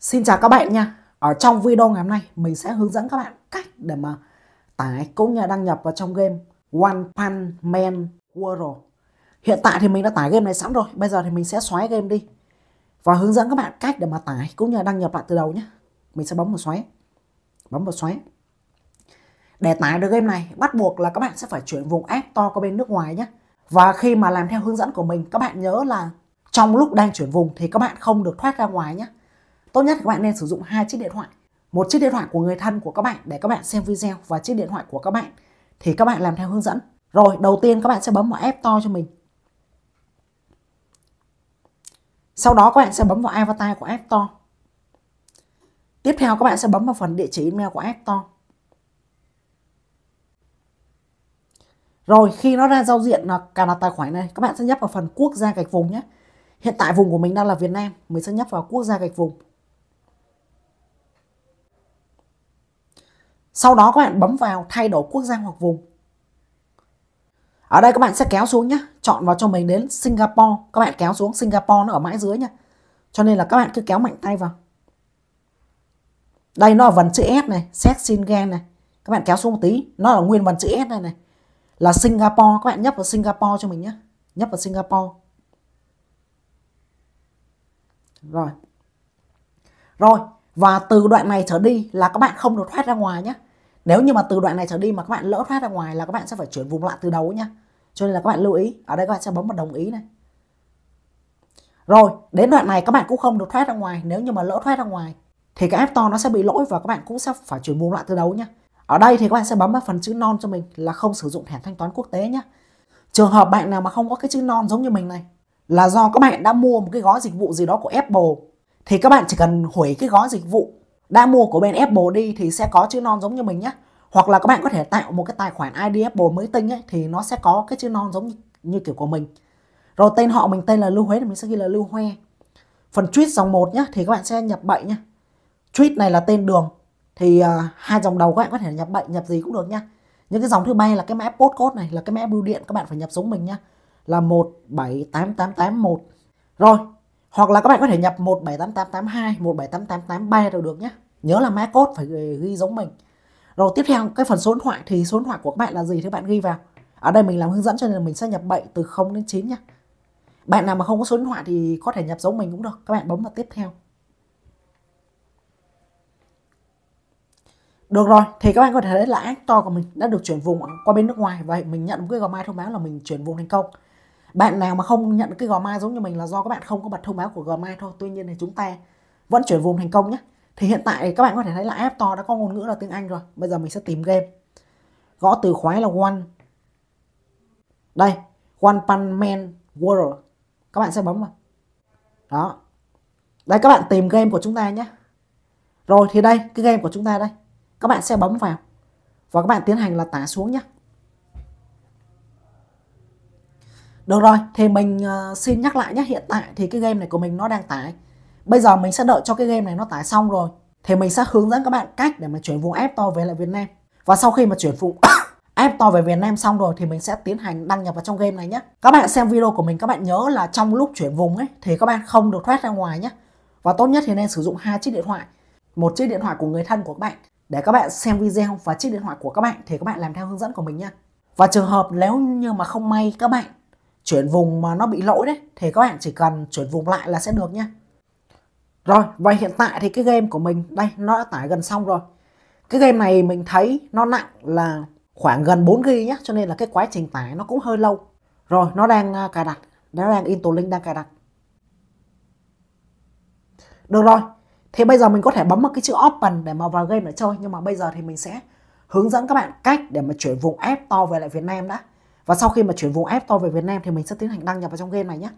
Xin chào các bạn nha Ở trong video ngày hôm nay mình sẽ hướng dẫn các bạn cách để mà tải cũng như đăng nhập vào trong game One Punch Man World Hiện tại thì mình đã tải game này sẵn rồi Bây giờ thì mình sẽ xóa game đi Và hướng dẫn các bạn cách để mà tải cũng như đăng nhập lại từ đầu nhé Mình sẽ bấm vào xóa Bấm vào xóa Để tải được game này bắt buộc là các bạn sẽ phải chuyển vùng app to qua bên nước ngoài nhé Và khi mà làm theo hướng dẫn của mình các bạn nhớ là trong lúc đang chuyển vùng thì các bạn không được thoát ra ngoài nhé tốt nhất các bạn nên sử dụng hai chiếc điện thoại một chiếc điện thoại của người thân của các bạn để các bạn xem video và chiếc điện thoại của các bạn thì các bạn làm theo hướng dẫn rồi đầu tiên các bạn sẽ bấm vào app to cho mình sau đó các bạn sẽ bấm vào avatar của app to tiếp theo các bạn sẽ bấm vào phần địa chỉ email của app to Rồi khi nó ra giao diện là cài đặt tài khoản này, các bạn sẽ nhấp vào phần quốc gia gạch vùng nhé. Hiện tại vùng của mình đang là Việt Nam, mình sẽ nhấp vào quốc gia gạch vùng. Sau đó các bạn bấm vào thay đổi quốc gia hoặc vùng. Ở đây các bạn sẽ kéo xuống nhé. Chọn vào cho mình đến Singapore. Các bạn kéo xuống Singapore nó ở mãi dưới nhé. Cho nên là các bạn cứ kéo mạnh tay vào. Đây nó là vần chữ S này. Set Singapore này. Các bạn kéo xuống một tí. Nó là nguyên vần chữ S này này. Là Singapore. Các bạn nhấp vào Singapore cho mình nhé. Nhấp vào Singapore. Rồi. Rồi. Và từ đoạn này trở đi là các bạn không được thoát ra ngoài nhé nếu như mà từ đoạn này trở đi mà các bạn lỡ thoát ra ngoài là các bạn sẽ phải chuyển vùng lại từ đầu nhá cho nên là các bạn lưu ý ở đây các bạn sẽ bấm vào đồng ý này rồi đến đoạn này các bạn cũng không được thoát ra ngoài nếu như mà lỡ thoát ra ngoài thì cái app to nó sẽ bị lỗi và các bạn cũng sẽ phải chuyển vùng lại từ đầu nhá ở đây thì các bạn sẽ bấm vào phần chữ non cho mình là không sử dụng thẻ thanh toán quốc tế nhé trường hợp bạn nào mà không có cái chữ non giống như mình này là do các bạn đã mua một cái gói dịch vụ gì đó của Apple thì các bạn chỉ cần hủy cái gói dịch vụ đã mua của bên Apple đi thì sẽ có chữ non giống như mình nhé hoặc là các bạn có thể tạo một cái tài khoản ID Apple mới tinh ấy thì nó sẽ có cái chữ non giống như, như kiểu của mình rồi tên họ mình tên là Lưu Huế thì mình sẽ ghi là Lưu Huê phần tweet dòng 1 nhé thì các bạn sẽ nhập bậy nhé tweet này là tên đường thì uh, hai dòng đầu các bạn có thể nhập bậy nhập gì cũng được nhé những cái dòng thứ ba là cái mã postcode này là cái mã bưu điện các bạn phải nhập giống mình nhé là 1788881 rồi hoặc là các bạn có thể nhập 178882 178883 đều được nhé nhớ là mã code phải ghi giống mình rồi tiếp theo cái phần số điện thoại thì số điện thoại của các bạn là gì thì bạn ghi vào ở đây mình làm hướng dẫn cho nên là mình sẽ nhập 7 từ 0 đến 9 nhé bạn nào mà không có số điện thoại thì có thể nhập giống mình cũng được các bạn bấm vào tiếp theo Được rồi, thì các bạn có thể thấy là to của mình đã được chuyển vùng qua bên nước ngoài Vậy mình nhận một cái gmail thông báo là mình chuyển vùng thành công bạn nào mà không nhận cái Gmail giống như mình là do các bạn không có bật thông báo của Gmail thôi tuy nhiên thì chúng ta vẫn chuyển vùng thành công nhé thì hiện tại các bạn có thể thấy là App to đã có ngôn ngữ là tiếng Anh rồi bây giờ mình sẽ tìm game gõ từ khóa là One đây One Punch Man World các bạn sẽ bấm vào đó đây các bạn tìm game của chúng ta nhé rồi thì đây cái game của chúng ta đây các bạn sẽ bấm vào và các bạn tiến hành là tả xuống nhé Được rồi, thì mình ờ, xin nhắc lại nhé, hiện tại thì cái game này của mình nó đang tải. Bây giờ mình sẽ đợi cho cái game này nó tải xong rồi thì mình sẽ hướng dẫn các bạn cách để mà chuyển vùng App Store về lại Việt Nam. Và sau khi mà chuyển vùng App Store về Việt Nam xong rồi thì mình sẽ tiến hành đăng nhập vào trong game này nhé. Các bạn xem video của mình các bạn nhớ là trong lúc chuyển vùng ấy thì các bạn không được thoát ra ngoài nhé. Và tốt nhất thì nên sử dụng hai chiếc điện thoại. Một chiếc điện thoại của người thân của các bạn để các bạn xem video và chiếc điện thoại của các bạn thì các bạn làm theo hướng dẫn của mình nhé. Và trường hợp nếu như mà không may các bạn chuyển vùng mà nó bị lỗi đấy thì các bạn chỉ cần chuyển vùng lại là sẽ được nhé rồi và hiện tại thì cái game của mình đây nó đã tải gần xong rồi cái game này mình thấy nó nặng là khoảng gần 4 g nhé cho nên là cái quá trình tải nó cũng hơi lâu rồi nó đang à, cài đặt nó đang in link đang cài đặt được rồi thì bây giờ mình có thể bấm vào cái chữ open để mà vào game để chơi nhưng mà bây giờ thì mình sẽ hướng dẫn các bạn cách để mà chuyển vùng app to về lại Việt Nam đã và sau khi mà chuyển vùng F to về Việt Nam thì mình sẽ tiến hành đăng nhập vào trong game này nhé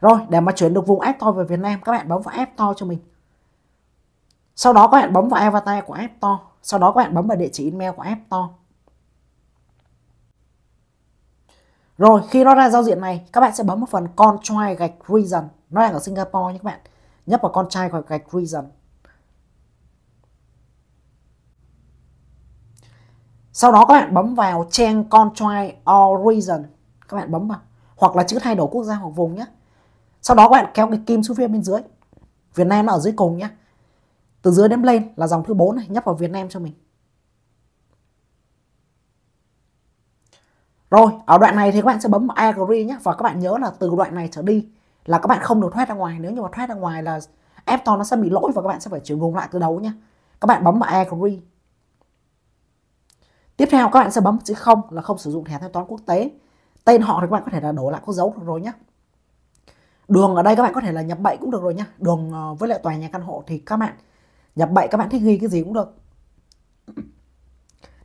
rồi để mà chuyển được vùng F to về Việt Nam các bạn bấm vào F to cho mình sau đó các bạn bấm vào avatar của F to sau đó các bạn bấm vào địa chỉ email của F to Rồi khi nó ra giao diện này các bạn sẽ bấm vào phần con trai gạch region Nó đang ở Singapore nhé các bạn Nhấp vào con trai gạch region sau đó các bạn bấm vào Change Country or Region các bạn bấm vào hoặc là chữ thay đổi quốc gia hoặc vùng nhé sau đó các bạn kéo cái kim xuống phía bên dưới Việt Nam nó ở dưới cùng nhé từ dưới đến lên là dòng thứ 4 này nhấp vào Việt Nam cho mình Rồi, ở đoạn này thì các bạn sẽ bấm vào Agree nhé Và các bạn nhớ là từ đoạn này trở đi là các bạn không được thoát ra ngoài Nếu như mà thoát ra ngoài là Apton nó sẽ bị lỗi và các bạn sẽ phải chuyển vùng lại từ đầu nhé Các bạn bấm vào Agree Tiếp theo các bạn sẽ bấm chữ không là không sử dụng thẻ thanh toán quốc tế. Tên họ thì các bạn có thể là đổ lại có dấu được rồi nhé. Đường ở đây các bạn có thể là nhập bậy cũng được rồi nhé. Đường ờ, với lại tòa nhà căn hộ thì các bạn nhập bậy các bạn thích ghi cái gì cũng được.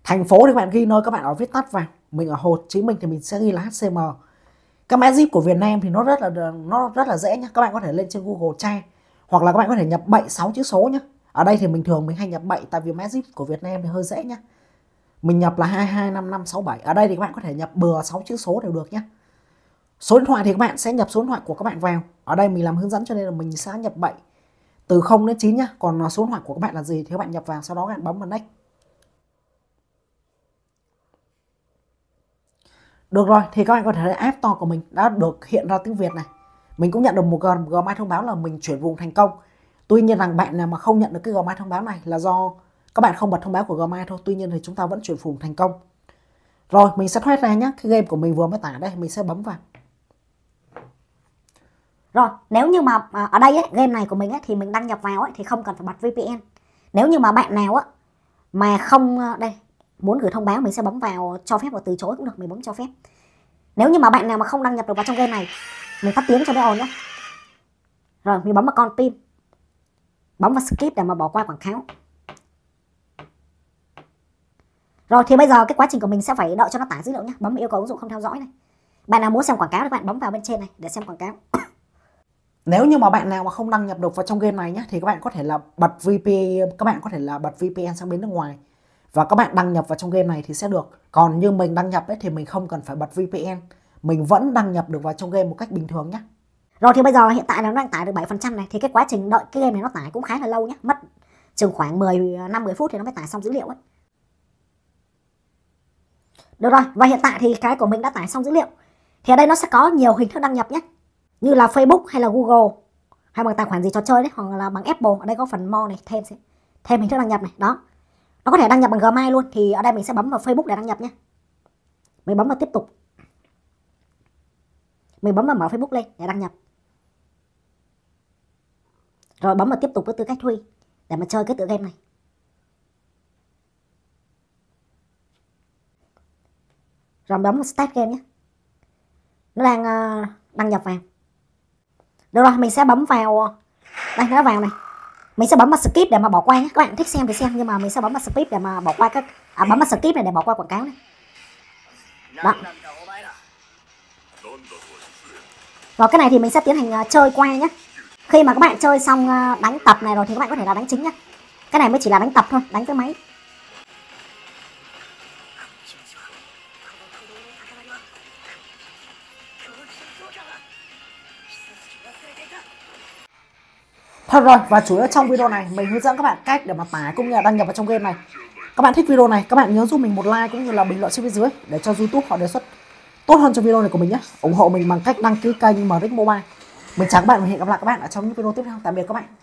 Thành phố thì các bạn ghi nơi các bạn ở viết tắt vào. Mình ở Hồ Chí Minh thì mình sẽ ghi là HCM. Các mã zip của Việt Nam thì nó rất là nó rất là dễ nhé. Các bạn có thể lên trên Google tra hoặc là các bạn có thể nhập bậy 6 chữ số nhé. Ở đây thì mình thường mình hay nhập bậy tại vì mã zip của Việt Nam thì hơi dễ nhé mình nhập là 225567 ở đây thì các bạn có thể nhập bừa 6 chữ số đều được nhé số điện thoại thì các bạn sẽ nhập số điện thoại của các bạn vào ở đây mình làm hướng dẫn cho nên là mình sẽ nhập 7 từ 0 đến 9 nhá còn à, số điện thoại của các bạn là gì thì các bạn nhập vào sau đó các bạn bấm vào next Được rồi, thì các bạn có thể thấy app to của mình đã được hiện ra tiếng Việt này. Mình cũng nhận được một Gmail thông báo là mình chuyển vùng thành công. Tuy nhiên rằng bạn nào mà không nhận được cái Gmail thông báo này là do các bạn không bật thông báo của Gmail thôi tuy nhiên thì chúng ta vẫn chuyển phủng thành công rồi mình sẽ thoát ra nhé cái game của mình vừa mới tải đây mình sẽ bấm vào rồi nếu như mà à, ở đây ấy, game này của mình ấy, thì mình đăng nhập vào ấy, thì không cần phải bật VPN nếu như mà bạn nào á mà không à, đây muốn gửi thông báo mình sẽ bấm vào cho phép và từ chối cũng được mình bấm cho phép nếu như mà bạn nào mà không đăng nhập được vào trong game này mình tắt tiếng cho nó ồn nhé rồi mình bấm vào con pin bấm vào skip để mà bỏ qua quảng cáo Rồi thì bây giờ cái quá trình của mình sẽ phải đợi cho nó tải dữ liệu nhé. Bấm yêu cầu ứng dụng không theo dõi này. Bạn nào muốn xem quảng cáo thì các bạn bấm vào bên trên này để xem quảng cáo. Nếu như mà bạn nào mà không đăng nhập được vào trong game này nhé thì các bạn có thể là bật VPN, các bạn có thể là bật VPN sang bên nước ngoài và các bạn đăng nhập vào trong game này thì sẽ được. Còn như mình đăng nhập ấy thì mình không cần phải bật VPN, mình vẫn đăng nhập được vào trong game một cách bình thường nhé. Rồi thì bây giờ hiện tại là nó đang tải được 7% này thì cái quá trình đợi cái game này nó tải cũng khá là lâu nhé, mất chừng khoảng 10 50 phút thì nó mới tải xong dữ liệu ấy. Được rồi, và hiện tại thì cái của mình đã tải xong dữ liệu. Thì ở đây nó sẽ có nhiều hình thức đăng nhập nhé. Như là Facebook hay là Google hay bằng tài khoản gì trò chơi đấy hoặc là bằng Apple. Ở đây có phần more này, thêm thêm hình thức đăng nhập này, đó. Nó có thể đăng nhập bằng Gmail luôn thì ở đây mình sẽ bấm vào Facebook để đăng nhập nhé. Mình bấm vào tiếp tục. Mình bấm vào mở Facebook lên để đăng nhập. Rồi bấm vào tiếp tục với tư cách Huy để mà chơi cái tựa game này. rồi bấm start game nhé nó đang uh, đăng nhập vào được rồi mình sẽ bấm vào ờ, đây nó vào này mình sẽ bấm vào skip để mà bỏ qua nhé các bạn thích xem thì xem nhưng mà mình sẽ bấm vào skip để mà bỏ qua các à, bấm vào skip này để bỏ qua quảng cáo này đó và cái này thì mình sẽ tiến hành uh, chơi qua nhé khi mà các bạn chơi xong uh, đánh tập này rồi thì các bạn có thể là đánh chính nhé cái này mới chỉ là đánh tập thôi đánh cái máy Thật rồi, và chủ yếu trong video này mình hướng dẫn các bạn cách để mà tải cũng như là đăng nhập vào trong game này. Các bạn thích video này, các bạn nhớ giúp mình một like cũng như là bình luận trên phía dưới để cho YouTube họ đề xuất tốt hơn cho video này của mình nhé. ủng hộ mình bằng cách đăng ký kênh MRX Mobile. Mình chào các bạn và hẹn gặp lại các bạn ở trong những video tiếp theo. Tạm biệt các bạn.